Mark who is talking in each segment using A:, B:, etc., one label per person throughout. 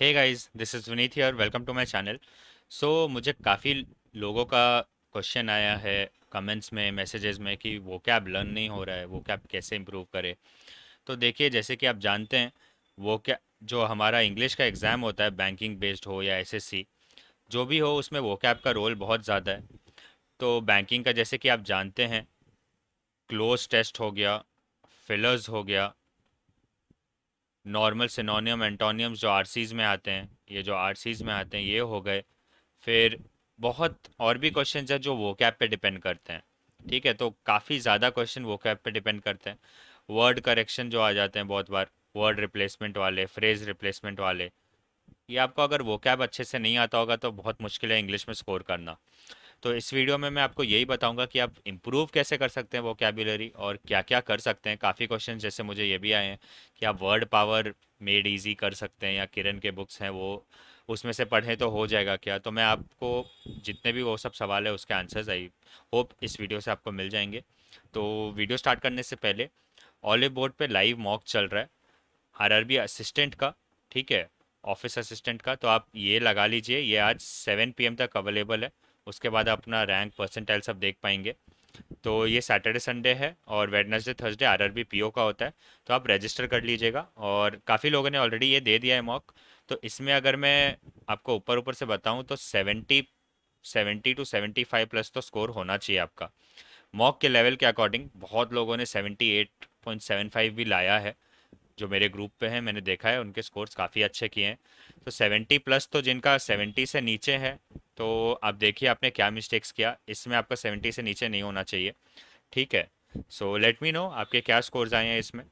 A: hey guys this is Vineet here welcome to my channel so मुझे काफ़ी लोगों का क्वेश्चन आया है कमेंट्स में मैसेजेस में कि वो कैब लर्न नहीं हो रहा है वो कैब कैसे इम्प्रूव करे तो देखिए जैसे कि आप जानते हैं वो क्या जो हमारा इंग्लिश का एग्ज़ाम होता है बैंकिंग बेस्ड हो या एस जो भी हो उसमें वो कैब का रोल बहुत ज़्यादा है तो बैंकिंग का जैसे कि आप जानते हैं क्लोज टेस्ट हो गया फिलर्स हो गया नॉर्मल सिनोनियम एंटोनियम्स जो आरसीज में आते हैं ये जो आरसीज में आते हैं ये हो गए फिर बहुत और भी क्वेश्चन है जो वो कैप पर डिपेंड करते हैं ठीक है तो काफ़ी ज़्यादा क्वेश्चन वो कैप पर डिपेंड करते हैं वर्ड करेक्शन जो आ जाते हैं बहुत बार वर्ड रिप्लेसमेंट वाले फ्रेज रिप्लेसमेंट वाले ये आपको अगर वो कैब अच्छे से नहीं आता होगा तो बहुत मुश्किल है इंग्लिश में स्कोर करना तो इस वीडियो में मैं आपको यही बताऊंगा कि आप इम्प्रूव कैसे कर सकते हैं वोकेबुलरी और क्या क्या कर सकते हैं काफ़ी क्वेश्चन जैसे मुझे ये भी आए हैं कि आप वर्ड पावर मेड ईजी कर सकते हैं या किरण के बुक्स हैं वो उसमें से पढ़ें तो हो जाएगा क्या तो मैं आपको जितने भी वो सब सवाल है उसके आंसर्स आई होप इस वीडियो से आपको मिल जाएंगे तो वीडियो स्टार्ट करने से पहले ऑलिव बोर्ड पे लाइव मॉक चल रहा है आरआरबी असिस्टेंट का ठीक है ऑफिस असिस्टेंट का तो आप ये लगा लीजिए ये आज 7 पीएम तक अवेलेबल है उसके बाद अपना रैंक परसेंटाइल सब देख पाएंगे तो ये सैटरडे संडे है और Wednesday Thursday R R PO का होता है तो आप रजिस्टर कर लीजिएगा और काफ़ी लोगों ने ऑलरेडी ये दे दिया है मॉक तो इसमें अगर मैं आपको ऊपर ऊपर से बताऊं तो seventy seventy two seventy five plus तो स्कोर होना चाहिए आपका मॉक के लेवल के अकॉर्डिंग बहुत लोगों ने seventy eight point seven five भी लाया है जो मेरे ग्रुप पे हैं मैंने देखा है उनके स्कोर्स काफ़ी अच्छे किए हैं तो सेवेंटी प्लस तो जिनका सेवेंटी से नीचे है तो आप देखिए आपने क्या मिस्टेक्स किया इसमें आपका सेवेंटी से नीचे नहीं होना चाहिए ठीक है सो लेट मी नो आपके क्या स्कोर्स आए हैं इसमें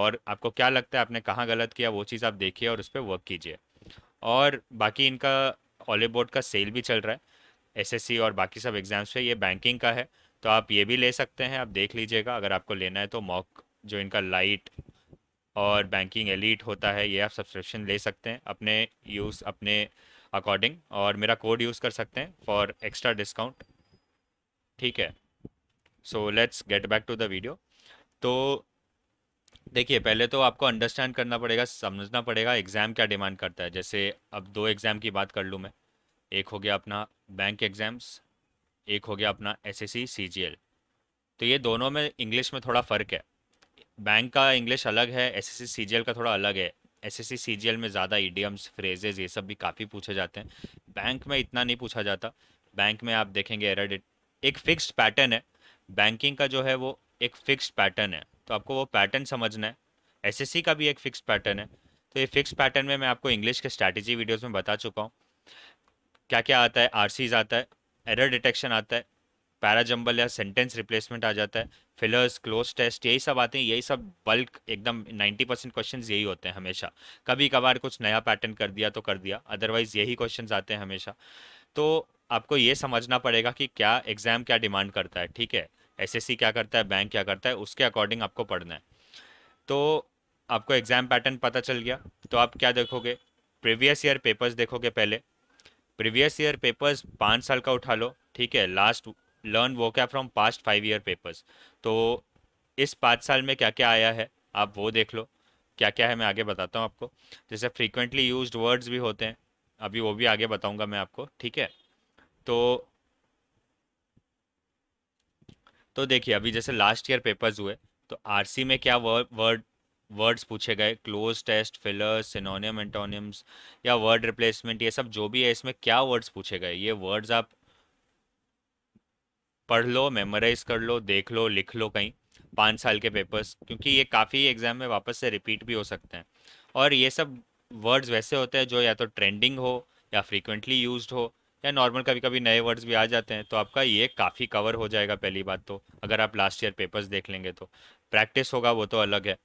A: और आपको क्या लगता है आपने कहाँ गलत किया वो चीज़ आप देखिए और उस पर वर्क कीजिए और बाकी इनका ऑलि बोर्ड का सेल भी चल रहा है एस और बाकी सब एग्ज़ाम्स पे ये बैंकिंग का है तो आप ये भी ले सकते हैं आप देख लीजिएगा अगर आपको लेना है तो मॉक जो इनका लाइट और बैंकिंग एलिट होता है ये आप सब्सक्रिप्शन ले सकते हैं अपने यूज़ अपने अकॉर्डिंग और मेरा कोड यूज़ कर सकते हैं फॉर एक्स्ट्रा डिस्काउंट ठीक है so let's get back to the video तो देखिए पहले तो आपको अंडरस्टैंड करना पड़ेगा समझना पड़ेगा एग्ज़ाम क्या डिमांड करता है जैसे अब दो एग्ज़ाम की बात कर लूँ मैं एक हो गया अपना बैंक एग्ज़ाम्स एक हो गया अपना एस एस तो ये दोनों में इंग्लिश में थोड़ा फ़र्क है बैंक का इंग्लिश अलग है एस एस का थोड़ा अलग है एस एस सी में ज़्यादा ईडीएम्स फ्रेजेज ये सब भी काफ़ी पूछे जाते हैं बैंक में इतना नहीं पूछा जाता बैंक में आप देखेंगे एरर एक फिक्स पैटर्न है बैंकिंग का जो है वो एक फिक्स्ड पैटर्न है तो आपको वो पैटर्न समझना है एसएससी का भी एक फिक्स पैटर्न है तो ये फिक्स पैटर्न में मैं आपको इंग्लिश के स्ट्रैटेजी वीडियोस में बता चुका हूँ क्या क्या आता है आर आता है एरर डिटेक्शन आता है पैराजम्बल या सेंटेंस रिप्लेसमेंट आ जाता है फिलर्स क्लोज टेस्ट यही सब आते हैं यही सब बल्क एकदम 90 परसेंट क्वेश्चन यही होते हैं हमेशा कभी कभार कुछ नया पैटर्न कर दिया तो कर दिया अदरवाइज यही क्वेश्चन आते हैं हमेशा तो आपको ये समझना पड़ेगा कि क्या एग्ज़ाम क्या डिमांड करता है ठीक है एस क्या करता है बैंक क्या करता है उसके अकॉर्डिंग आपको पढ़ना है तो आपको एग्ज़ाम पैटर्न पता चल गया तो आप क्या देखोगे प्रीवियस ईयर पेपर्स देखोगे पहले प्रीवियस ईयर पेपर्स पाँच साल का उठा लो ठीक है लास्ट लर्न वो क्या from past five year papers तो इस पाँच साल में क्या क्या आया है आप वो देख लो क्या क्या है मैं आगे बताता हूँ आपको जैसे फ्रीक्वेंटली यूज वर्ड्स भी होते हैं अभी वो भी आगे बताऊँगा मैं आपको ठीक है तो तो देखिए अभी जैसे लास्ट ईयर पेपर्स हुए तो आरसी में क्या वर्ड वर्ड्स पूछे गए cloze test fillers synonym antonyms या वर्ड रिप्लेसमेंट ये सब जो भी है इसमें क्या वर्ड्स पूछे गए ये वर्ड्स आप पढ़ लो मेमोराइज कर लो देख लो लिख लो कहीं पाँच साल के पेपर्स क्योंकि ये काफ़ी एग्ज़ाम में वापस से रिपीट भी हो सकते हैं और ये सब वर्ड्स वैसे होते हैं जो या तो ट्रेंडिंग हो या फ्रीक्वेंटली यूज हो या नॉर्मल कभी कभी नए वर्ड्स भी आ जाते हैं तो आपका ये काफ़ी कवर हो जाएगा पहली बात तो अगर आप लास्ट ईयर पेपर्स देख लेंगे तो प्रैक्टिस होगा वो तो अलग है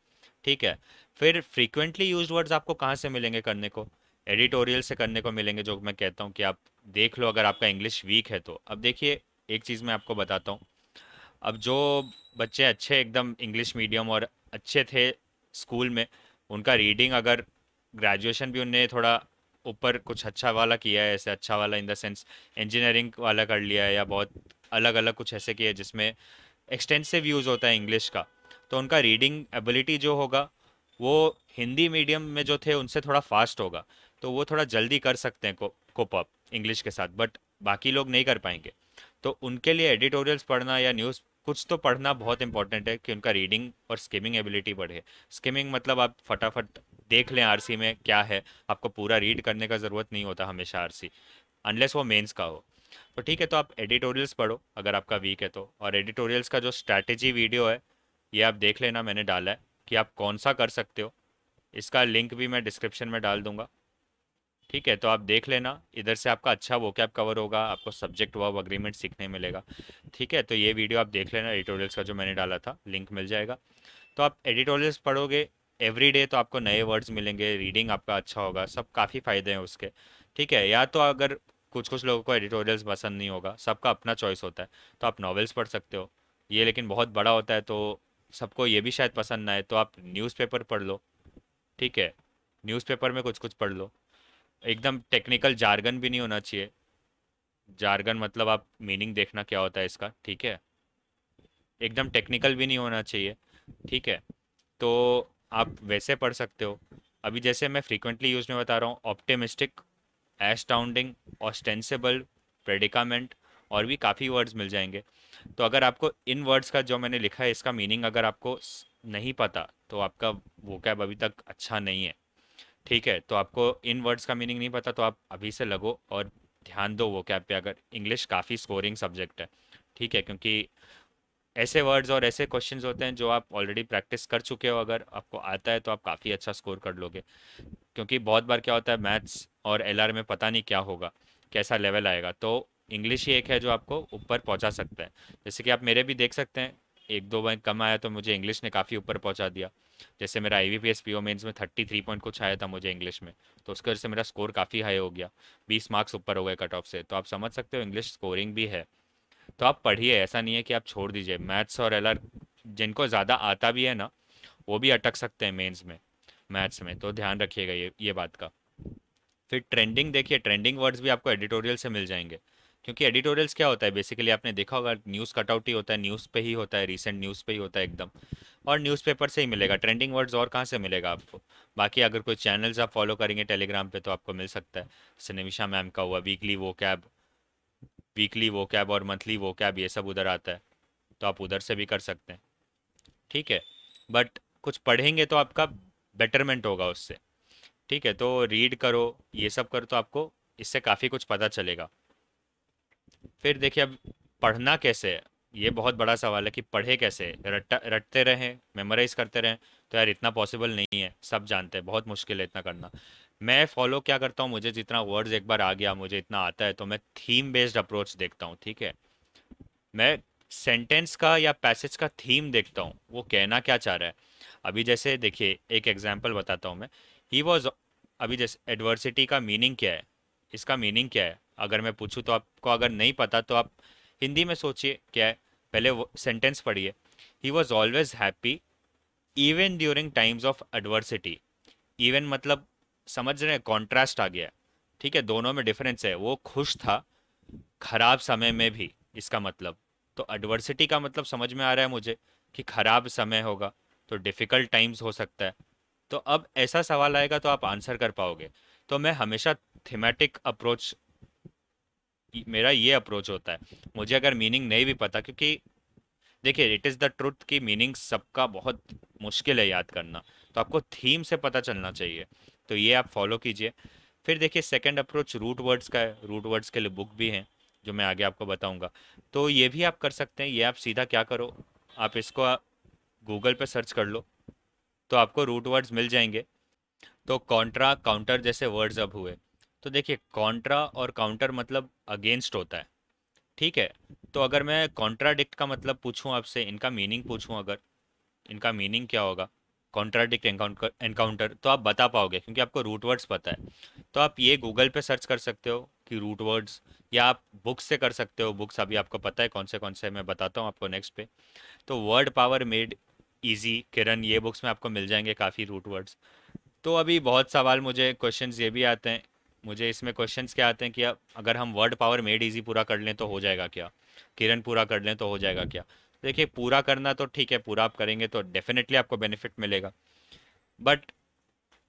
A: ठीक है फिर फ्रीक्वेंटली यूज वर्ड्स आपको कहाँ से मिलेंगे करने को एडिटोरियल से करने को मिलेंगे जो मैं कहता हूँ कि आप देख लो अगर आपका इंग्लिश वीक है तो अब देखिए एक चीज़ मैं आपको बताता हूँ अब जो बच्चे अच्छे एकदम इंग्लिश मीडियम और अच्छे थे स्कूल में उनका रीडिंग अगर ग्रेजुएशन भी उनने थोड़ा ऊपर कुछ अच्छा वाला किया है ऐसे अच्छा वाला इन द सेंस इंजीनियरिंग वाला कर लिया है या बहुत अलग अलग कुछ ऐसे किए जिसमें एक्सटेंसिव यूज़ होता है इंग्लिश का तो उनका रीडिंग एबिलिटी जो होगा वो हिंदी मीडियम में जो थे उनसे थोड़ा फास्ट होगा तो वो थोड़ा जल्दी कर सकते हैं को कोप अप इंग्लिश के साथ बट बाकी लोग नहीं कर पाएंगे तो उनके लिए एडिटोरियल्स पढ़ना या न्यूज़ कुछ तो पढ़ना बहुत इंपॉर्टेंट है कि उनका रीडिंग और स्किमिंग एबिलिटी बढ़े स्किमिंग मतलब आप फटाफट देख लें आरसी में क्या है आपको पूरा रीड करने का ज़रूरत नहीं होता हमेशा आरसी अनलेस वो मेंस का हो तो ठीक है तो आप एडिटोरियल्स पढ़ो अगर आपका वीक है तो और एडिटोरियल्स का जो स्ट्रैटेजी वीडियो है ये आप देख लेना मैंने डाला है कि आप कौन सा कर सकते हो इसका लिंक भी मैं डिस्क्रिप्शन में डाल दूंगा ठीक है तो आप देख लेना इधर से आपका अच्छा वो कैप कवर होगा आपको सब्जेक्ट वर्ब अग्रीमेंट सीखने मिलेगा ठीक है तो ये वीडियो आप देख लेना एडिटोरियल्स का जो मैंने डाला था लिंक मिल जाएगा तो आप एडिटोरियल्स पढ़ोगे एवरी डे तो आपको नए वर्ड्स मिलेंगे रीडिंग आपका अच्छा होगा सब काफ़ी फ़ायदे हैं उसके ठीक है या तो अगर कुछ कुछ लोगों को एडिटोरियल्स पसंद नहीं होगा सबका अपना चॉइस होता है तो आप नॉवेल्स पढ़ सकते हो ये लेकिन बहुत बड़ा होता है तो सबको ये भी शायद पसंद ना आए तो आप न्यूज़पेपर पढ़ लो ठीक है न्यूज़पेपर में कुछ कुछ पढ़ लो एकदम टेक्निकल जार्गन भी नहीं होना चाहिए जार्गन मतलब आप मीनिंग देखना क्या होता है इसका ठीक है एकदम टेक्निकल भी नहीं होना चाहिए ठीक है तो आप वैसे पढ़ सकते हो अभी जैसे मैं फ्रीक्वेंटली यूज में बता रहा हूँ ऑप्टिमिस्टिक एस्टाउंडिंग ऑस्टेंसेबल प्रेडिकामेंट और भी काफ़ी वर्ड्स मिल जाएंगे तो अगर आपको इन वर्ड्स का जो मैंने लिखा है इसका मीनिंग अगर आपको नहीं पता तो आपका वो कैब अभी तक अच्छा नहीं है ठीक है तो आपको इन वर्ड्स का मीनिंग नहीं पता तो आप अभी से लगो और ध्यान दो वो क्या पे अगर इंग्लिश काफ़ी स्कोरिंग सब्जेक्ट है ठीक है क्योंकि ऐसे वर्ड्स और ऐसे क्वेश्चंस होते हैं जो आप ऑलरेडी प्रैक्टिस कर चुके हो अगर आपको आता है तो आप काफ़ी अच्छा स्कोर कर लोगे क्योंकि बहुत बार क्या होता है मैथ्स और एल में पता नहीं क्या होगा कैसा लेवल आएगा तो इंग्लिश ही एक है जो आपको ऊपर पहुँचा सकता है जैसे कि आप मेरे भी देख सकते हैं एक दो बैंक कम आया तो मुझे इंग्लिश ने काफ़ी ऊपर पहुँचा दिया जैसे मेरा I B P S P O mains में थर्टी थ्री पॉइंट कुछ आया था मुझे इंग्लिश में तो उसकी वजह से मेरा स्कोर काफ़ी हाई हो गया बीस मार्क्स ऊपर हो गए कट ऑफ से तो आप समझ सकते हो इंग्लिश स्कोरिंग भी है तो आप पढ़िए ऐसा नहीं है कि आप छोड़ दीजिए मैथ्स और एल जिनको ज़्यादा आता भी है ना वो भी अटक सकते हैं मेन्स में मैथ्स में तो ध्यान रखिएगा ये ये बात का फिर ट्रेंडिंग देखिए ट्रेंडिंग वर्ड्स भी आपको एडिटोरियल से मिल जाएंगे क्योंकि एडिटोरियल्स क्या होता है बेसिकली आपने देखा होगा न्यूज़ कटआउट ही होता है न्यूज़ पे ही होता है रिसेंट न्यूज़ पे ही होता है एकदम और न्यूज़पेपर से ही मिलेगा ट्रेंडिंग वर्ड्स और कहाँ से मिलेगा आपको बाकी अगर कोई चैनल्स आप फॉलो करेंगे टेलीग्राम पे तो आपको मिल सकता है जैसे निमिशा मैम का हुआ weekly vocab weekly vocab और मंथली वो कैब ये सब उधर आता है तो आप उधर से भी कर सकते हैं ठीक है बट कुछ पढ़ेंगे तो आपका बेटरमेंट होगा उससे ठीक है तो रीड करो ये सब करो तो आपको इससे काफ़ी कुछ पता चलेगा फिर देखिए अब पढ़ना कैसे ये बहुत बड़ा सवाल है कि पढ़े कैसे रट्टा रटते रहें मेमोराइज करते रहें तो यार इतना पॉसिबल नहीं है सब जानते हैं बहुत मुश्किल है इतना करना मैं फॉलो क्या करता हूँ मुझे जितना वर्ड्स एक बार आ गया मुझे इतना आता है तो मैं थीम बेस्ड अप्रोच देखता हूँ ठीक है मैं सेंटेंस का या पैसेज का थीम देखता हूँ वो कहना क्या चाह रहा है अभी जैसे देखिए एक एग्जाम्पल बताता हूँ मैं ही वॉज अभी जैसे एडवर्सिटी का मीनिंग क्या है इसका मीनिंग क्या है अगर मैं पूछूँ तो आपको अगर नहीं पता तो आप हिंदी में सोचिए क्या है पहले वो सेंटेंस पढ़िए he was always happy even during times of adversity even मतलब समझ रहे हैं कॉन्ट्रास्ट आ गया ठीक है दोनों में डिफरेंस है वो खुश था खराब समय में भी इसका मतलब तो एडवर्सिटी का मतलब समझ में आ रहा है मुझे कि खराब समय होगा तो डिफ़िकल्ट टाइम्स हो सकता है तो अब ऐसा सवाल आएगा तो आप आंसर कर पाओगे तो मैं हमेशा थीमेटिक अप्रोच मेरा ये अप्रोच होता है मुझे अगर मीनिंग नहीं भी पता क्योंकि देखिए इट इज़ द ट्रुथ की मीनिंग सबका बहुत मुश्किल है याद करना तो आपको थीम से पता चलना चाहिए तो ये आप फॉलो कीजिए फिर देखिए सेकंड अप्रोच रूट वर्ड्स का है रूट वर्ड्स के लिए बुक भी हैं जो मैं आगे आपको बताऊंगा तो ये भी आप कर सकते हैं ये आप सीधा क्या करो आप इसको गूगल पे सर्च कर लो तो आपको रूट वर्ड्स मिल जाएंगे तो कॉन्ट्रा काउंटर जैसे वर्ड्स अब हुए तो देखिए कॉन्ट्रा और काउंटर मतलब अगेंस्ट होता है ठीक है तो अगर मैं कॉन्ट्राडिक्ट का मतलब पूछूं आपसे इनका मीनिंग पूछूं अगर इनका मीनिंग क्या होगा कॉन्ट्राडिक्ट एनकाउंटर तो आप बता पाओगे क्योंकि आपको रूट वर्ड्स पता है तो आप ये गूगल पे सर्च कर सकते हो कि रूट वर्ड्स या आप बुक्स से कर सकते हो बुक्स अभी आपको पता है कौन से कौन से मैं बताता हूँ आपको नेक्स्ट पे तो word power made easy Kiran ये बुक्स में आपको मिल जाएंगे काफ़ी रूट वर्ड्स तो अभी बहुत सवाल मुझे क्वेश्चन ये भी आते हैं मुझे इसमें क्वेश्चंस क्या आते हैं कि अगर हम वर्ड पावर मेड इजी पूरा कर लें तो हो जाएगा क्या किरण पूरा कर लें तो हो जाएगा क्या देखिए पूरा करना तो ठीक है पूरा आप करेंगे तो डेफिनेटली आपको बेनिफिट मिलेगा बट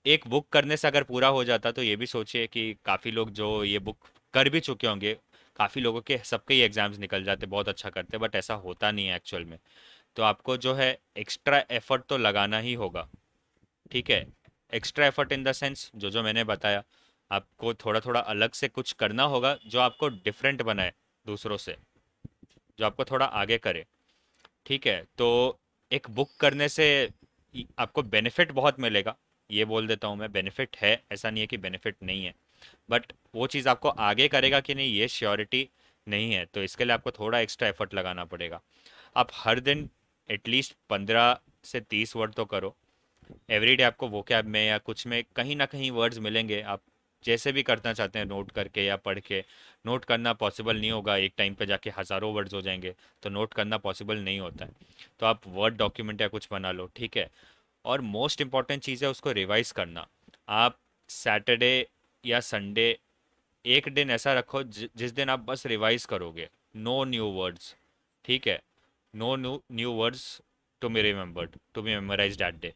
A: एक बुक करने से अगर पूरा हो जाता तो ये भी सोचिए कि काफ़ी लोग जो ये बुक कर भी चुके होंगे काफ़ी लोगों के सबके ही एग्ज़ाम्स निकल जाते बहुत अच्छा करते बट ऐसा होता नहीं है एक्चुअल में तो आपको जो है एक्स्ट्रा एफर्ट तो लगाना ही होगा ठीक है extra effort in the sense जो जो मैंने बताया आपको थोड़ा थोड़ा अलग से कुछ करना होगा जो आपको डिफरेंट बनाए दूसरों से जो आपको थोड़ा आगे करे ठीक है तो एक बुक करने से आपको बेनिफिट बहुत मिलेगा ये बोल देता हूँ मैं बेनिफिट है ऐसा नहीं है कि बेनिफिट नहीं है बट वो चीज़ आपको आगे करेगा कि नहीं ये श्योरिटी नहीं है तो इसके लिए आपको थोड़ा एक्स्ट्रा एफर्ट लगाना पड़ेगा आप हर दिन एटलीस्ट पंद्रह से तीस वर्ड तो करो एवरी डे आपको वो कैब में या कुछ में कहीं ना कहीं वर्ड्स मिलेंगे आप जैसे भी करना चाहते हैं नोट करके या पढ़ के नोट करना पॉसिबल नहीं होगा एक टाइम पे जाके हज़ारों वर्ड्स हो जाएंगे तो नोट करना पॉसिबल नहीं होता है तो आप वर्ड डॉक्यूमेंट या कुछ बना लो ठीक है और मोस्ट इम्पॉर्टेंट चीज़ है उसको रिवाइज़ करना आप सैटरडे या संडे एक दिन ऐसा रखो जिस दिन आप बस रिवाइज़ करोगे नो न्यू वर्ड्स ठीक है no new new words to be remembered to be memorise that day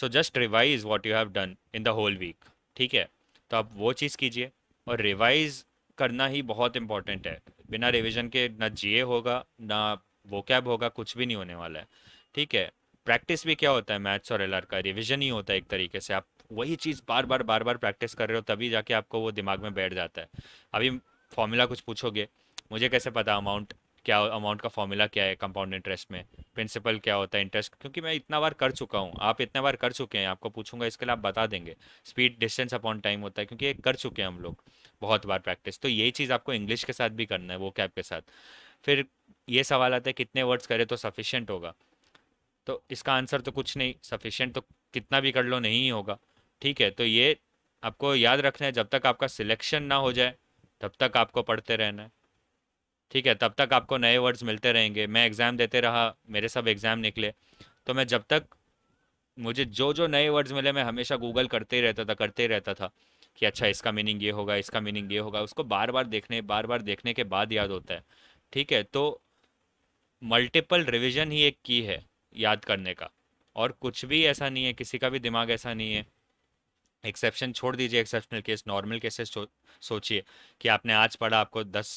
A: so just revise what you have done in the whole week ठीक है तो आप वो चीज़ कीजिए और रिवाइज करना ही बहुत इम्पॉर्टेंट है बिना रिविजन के ना जी होगा ना वो कैब होगा कुछ भी नहीं होने वाला है ठीक है प्रैक्टिस भी क्या होता है मैथ्स और एल का रिविजन ही होता है एक तरीके से आप वही चीज़ बार बार बार बार प्रैक्टिस कर रहे हो तभी जाके आपको वो दिमाग में बैठ जाता है अभी फॉर्मूला कुछ पूछोगे मुझे कैसे पता अमाउंट क्या अमाउंट का फॉर्मूला क्या है कंपाउंड इंटरेस्ट में प्रिंसिपल क्या होता है इंटरेस्ट क्योंकि मैं इतना बार कर चुका हूँ आप इतना बार कर चुके हैं आपको पूछूंगा इसके लिए आप बता देंगे स्पीड डिस्टेंस अपॉन टाइम होता है क्योंकि ये कर चुके हैं हम लोग बहुत बार प्रैक्टिस तो यही चीज़ आपको इंग्लिश के साथ भी करना है वो कैब के साथ फिर ये सवाल आता है कितने वर्ड्स करें तो सफिशेंट होगा तो इसका आंसर तो कुछ नहीं सफिशेंट तो कितना भी कर लो नहीं होगा ठीक है तो ये आपको याद रखना है जब तक आपका सिलेक्शन ना हो जाए तब तक आपको पढ़ते रहना है ठीक है तब तक आपको नए वर्ड्स मिलते रहेंगे मैं एग्ज़ाम देते रहा मेरे सब एग्ज़ाम निकले तो मैं जब तक मुझे जो जो नए वर्ड्स मिले मैं हमेशा गूगल करते ही रहता था करते ही रहता था कि अच्छा इसका मीनिंग ये होगा इसका मीनिंग ये होगा उसको बार बार देखने बार बार देखने के बाद याद होता है ठीक है तो मल्टीपल रिविजन ही एक की है याद करने का और कुछ भी ऐसा नहीं है किसी का भी दिमाग ऐसा नहीं है एक्सेप्शन छोड़ दीजिए एक्सेप्शनल केस नॉर्मल केसेस सोचिए कि आपने आज पढ़ा आपको दस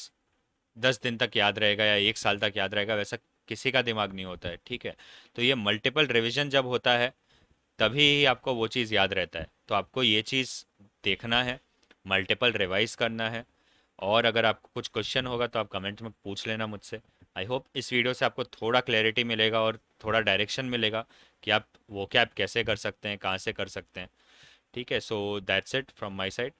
A: दस दिन तक याद रहेगा या एक साल तक याद रहेगा वैसा किसी का दिमाग नहीं होता है ठीक है तो ये मल्टीपल रिविजन जब होता है तभी आपको वो चीज़ याद रहता है तो आपको ये चीज़ देखना है मल्टीपल रिवाइज करना है और अगर आपको कुछ क्वेश्चन होगा तो आप कमेंट में पूछ लेना मुझसे आई होप इस वीडियो से आपको थोड़ा क्लैरिटी मिलेगा और थोड़ा डायरेक्शन मिलेगा कि आप वो क्या आप कैसे कर सकते हैं कहाँ से कर सकते हैं ठीक है so that's it from my side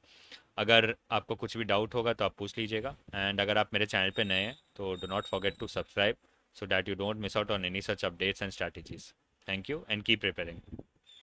A: अगर आपको कुछ भी डाउट होगा तो आप पूछ लीजिएगा एंड अगर आप मेरे चैनल पे नए हैं तो do not forget to subscribe so that you don't miss out on any such updates and strategies thank you and keep preparing